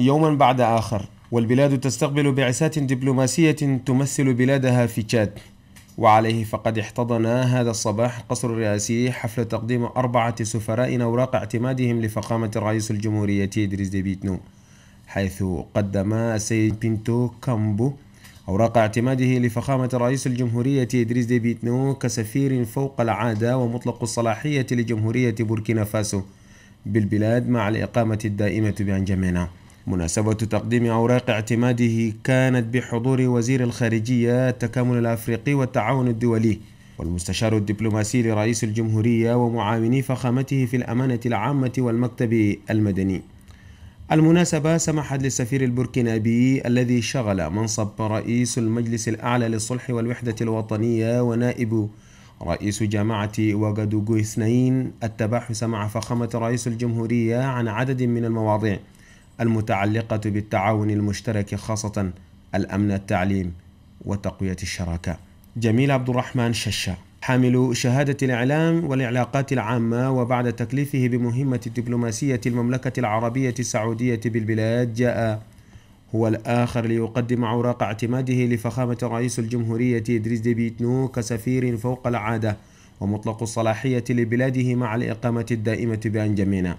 يوما بعد آخر والبلاد تستقبل بعثات دبلوماسية تمثل بلادها في تشاد وعليه فقد احتضن هذا الصباح قصر الرئاسي حفل تقديم أربعة سفراء أوراق اعتمادهم لفخامة رئيس الجمهورية إدريس ديبيتنو حيث قدم السيد بينتو كامبو أوراق اعتماده لفخامة رئيس الجمهورية إدريس ديبيتنو كسفير فوق العادة ومطلق الصلاحية لجمهورية بوركينا فاسو بالبلاد مع الإقامة الدائمة بأنجامينا. مناسبة تقديم أوراق اعتماده كانت بحضور وزير الخارجية التكامل الأفريقي والتعاون الدولي والمستشار الدبلوماسي لرئيس الجمهورية ومعاوني فخامته في الأمانة العامة والمكتب المدني المناسبة سمحت للسفير البركينابي الذي شغل منصب رئيس المجلس الأعلى للصلح والوحدة الوطنية ونائب رئيس جامعة واغادوغو اثنين التباحث مع فخامة رئيس الجمهورية عن عدد من المواضيع المتعلقة بالتعاون المشترك خاصة الأمن التعليم وتقوية الشراكة جميل عبد الرحمن ششا حامل شهادة الإعلام والإعلاقات العامة وبعد تكليفه بمهمة دبلوماسية المملكة العربية السعودية بالبلاد جاء هو الآخر ليقدم أوراق اعتماده لفخامة رئيس الجمهورية إدريس ديبيتنو كسفير فوق العادة ومطلق الصلاحية لبلاده مع الإقامة الدائمة بأنجمينا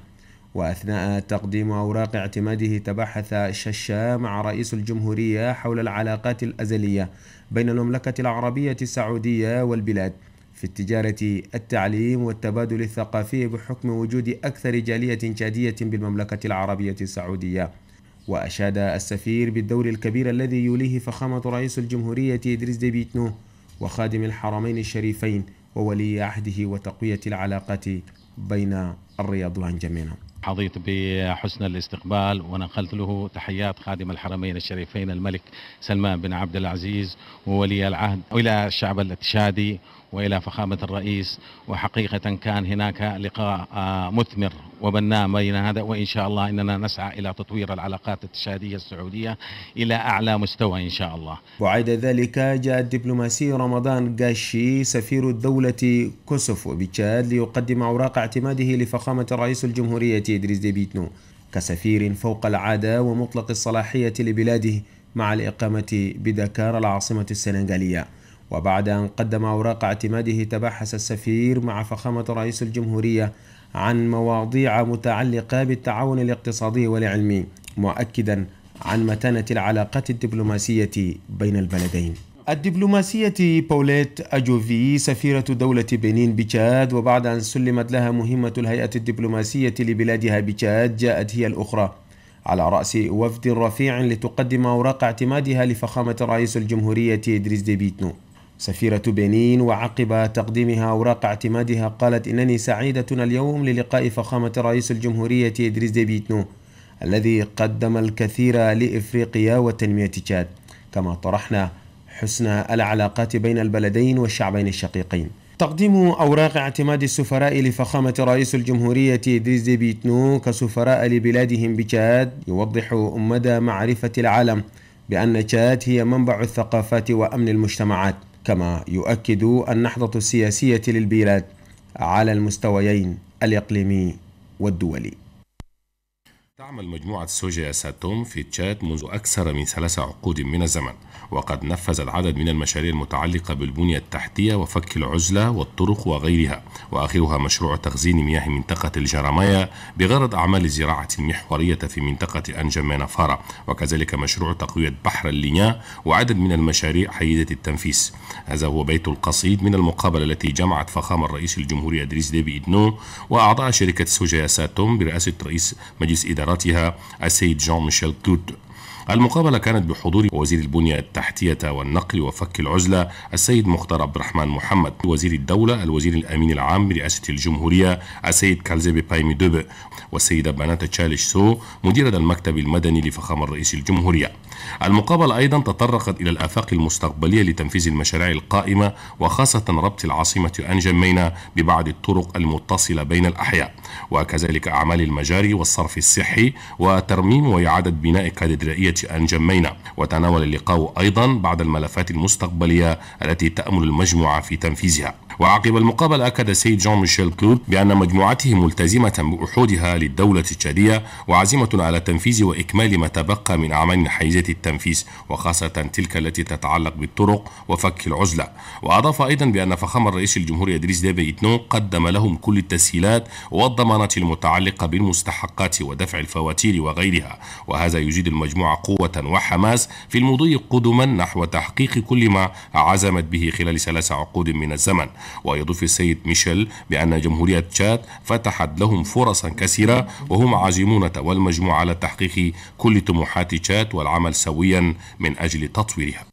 وأثناء تقديم أوراق اعتماده تبحث ششا مع رئيس الجمهورية حول العلاقات الأزلية بين المملكة العربية السعودية والبلاد في التجارة التعليم والتبادل الثقافي بحكم وجود أكثر جالية جادية بالمملكة العربية السعودية وأشاد السفير بالدور الكبير الذي يوليه فخامة رئيس الجمهورية إدريس ديبيتنو وخادم الحرمين الشريفين وولي عهده وتقوية العلاقات بين الرياض والجميع حظيت بحسن الاستقبال ونقلت له تحيات خادم الحرمين الشريفين الملك سلمان بن عبد العزيز وولي العهد والى الشعب التشادي والى فخامه الرئيس وحقيقه كان هناك لقاء آه، مثمر وبناء بين هذا وان شاء الله اننا نسعى الى تطوير العلاقات التشاديه السعوديه الى اعلى مستوى ان شاء الله. بعد ذلك جاء الدبلوماسي رمضان قاشي سفير الدوله كوسوفو بتشاد ليقدم اوراق اعتماده لفخامه رئيس الجمهوريه ادريس ديبيتنو كسفير فوق العاده ومطلق الصلاحيه لبلاده مع الاقامه بدكار العاصمه السنغاليه. وبعد أن قدم أوراق اعتماده تباحث السفير مع فخامة رئيس الجمهورية عن مواضيع متعلقة بالتعاون الاقتصادي والعلمي مؤكدا عن متانة العلاقات الدبلوماسية بين البلدين الدبلوماسية بوليت أجوفي سفيرة دولة بنين بتشاد وبعد أن سلمت لها مهمة الهيئة الدبلوماسية لبلادها بتشاد جاءت هي الأخرى على رأس وفد رفيع لتقدم أوراق اعتمادها لفخامة رئيس الجمهورية إدريس ديبيتنو سفيرة بنين وعقب تقديمها أوراق اعتمادها قالت إنني سعيدة اليوم للقاء فخامة رئيس الجمهورية إدريس ديبيتنو الذي قدم الكثير لإفريقيا وتنمية تشاد كما طرحنا حسن العلاقات بين البلدين والشعبين الشقيقين تقديم أوراق اعتماد السفراء لفخامة رئيس الجمهورية إدريس ديبيتنو كسفراء لبلادهم بتشاد يوضح مدى معرفة العالم بأن تشاد هي منبع الثقافات وأمن المجتمعات كما يؤكد النهضة السياسية للبلاد على المستويين الإقليمي والدولي تعمل مجموعة سوجيا ساتوم في تشاد منذ أكثر من ثلاثة عقود من الزمن وقد نفذ العدد من المشاريع المتعلقة بالبنية التحتية وفك العزلة والطرق وغيرها وآخرها مشروع تخزين مياه منطقة الجرامية بغرض أعمال الزراعة المحورية في منطقة فارا وكذلك مشروع تقوية بحر اللينيا وعدد من المشاريع حيزة التنفيذ هذا هو بيت القصيد من المقابلة التي جمعت فخامة الرئيس الجمهوري إدريس ديبي إدنو وأعضاء شركة سوجيا ساتوم برئاسة رئيس مجلس إدارة وزارتها السيد جون ميشيل كوتو المقابلة كانت بحضور وزير البنية التحتية والنقل وفك العزلة السيد مختار عبد الرحمن محمد وزير الدولة الوزير الأمين العام برئاسة الجمهورية السيد كالزيبي بايمي دوبي والسيدة بنات تشالش سو مديرة المكتب المدني لفخامة رئيس الجمهورية المقابلة أيضا تطرقت إلى الآفاق المستقبلية لتنفيذ المشاريع القائمة وخاصة ربط العاصمة أنجمينا ببعض الطرق المتصلة بين الأحياء وكذلك أعمال المجاري والصرف الصحي وترميم وإعادة بناء كاتدرائية أن جمينا وتناول اللقاء أيضا بعض الملفات المستقبلية التي تأمل المجموعة في تنفيذها وعقب المقابلة أكد السيد جون ميشيل كلوب بأن مجموعته ملتزمة بأحودها للدولة التشادية وعزيمة على تنفيذ وإكمال ما تبقى من أعمال حيزة التنفيذ وخاصة تلك التي تتعلق بالطرق وفك العزلة وأضاف أيضا بأن فخامة الرئيس الجمهوري إدريس ديبي إتنو قدم لهم كل التسهيلات والضمانات المتعلقة بالمستحقات ودفع الفواتير وغيرها وهذا يزيد المجموعة قوة وحماس في المضي قدما نحو تحقيق كل ما عزمت به خلال ثلاث عقود من الزمن ويضيف السيد ميشيل بأن جمهورية تشاد فتحت لهم فرصا كثيرة وهم عازمون والمجموعة على تحقيق كل طموحات تشاد والعمل سويا من أجل تطويرها